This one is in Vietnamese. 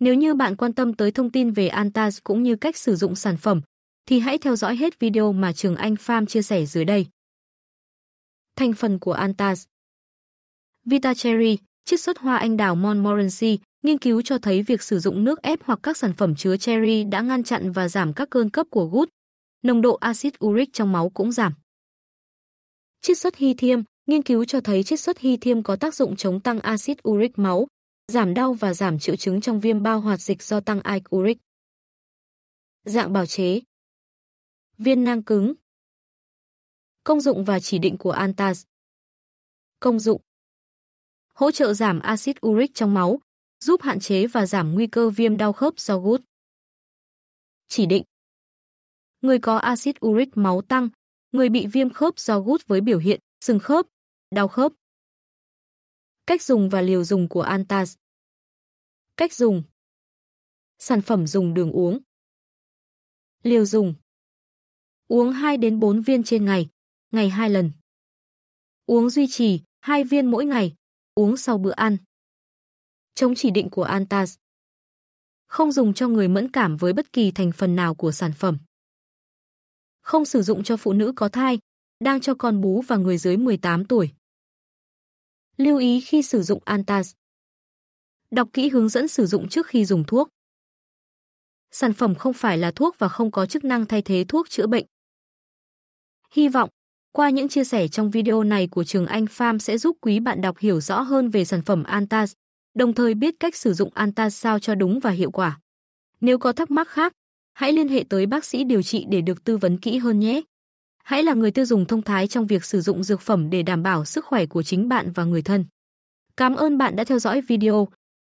Nếu như bạn quan tâm tới thông tin về Antas cũng như cách sử dụng sản phẩm, thì hãy theo dõi hết video mà Trường Anh Farm chia sẻ dưới đây. Thành phần của Antas Vita Cherry, chiết xuất hoa anh đào Montmorency, nghiên cứu cho thấy việc sử dụng nước ép hoặc các sản phẩm chứa cherry đã ngăn chặn và giảm các cơn cấp của gút. Nồng độ axit uric trong máu cũng giảm. Chiết xuất hy thiêm, nghiên cứu cho thấy chiết xuất hy thiêm có tác dụng chống tăng axit uric máu, giảm đau và giảm triệu chứng trong viêm bao hoạt dịch do tăng acid uric. Dạng bào chế Viên nang cứng Công dụng và chỉ định của Antas Công dụng Hỗ trợ giảm axit uric trong máu, giúp hạn chế và giảm nguy cơ viêm đau khớp do gút. Chỉ định Người có axit uric máu tăng, người bị viêm khớp do gút với biểu hiện sưng khớp, đau khớp. Cách dùng và liều dùng của Antas Cách dùng Sản phẩm dùng đường uống Liều dùng Uống 2 đến 4 viên trên ngày, ngày 2 lần. Uống duy trì 2 viên mỗi ngày, uống sau bữa ăn. Chống chỉ định của Antas. Không dùng cho người mẫn cảm với bất kỳ thành phần nào của sản phẩm. Không sử dụng cho phụ nữ có thai, đang cho con bú và người dưới 18 tuổi. Lưu ý khi sử dụng Antas. Đọc kỹ hướng dẫn sử dụng trước khi dùng thuốc. Sản phẩm không phải là thuốc và không có chức năng thay thế thuốc chữa bệnh. Hy vọng, qua những chia sẻ trong video này của Trường Anh Farm sẽ giúp quý bạn đọc hiểu rõ hơn về sản phẩm Antas, đồng thời biết cách sử dụng Antas sao cho đúng và hiệu quả. Nếu có thắc mắc khác, hãy liên hệ tới bác sĩ điều trị để được tư vấn kỹ hơn nhé. Hãy là người tiêu dùng thông thái trong việc sử dụng dược phẩm để đảm bảo sức khỏe của chính bạn và người thân. Cảm ơn bạn đã theo dõi video.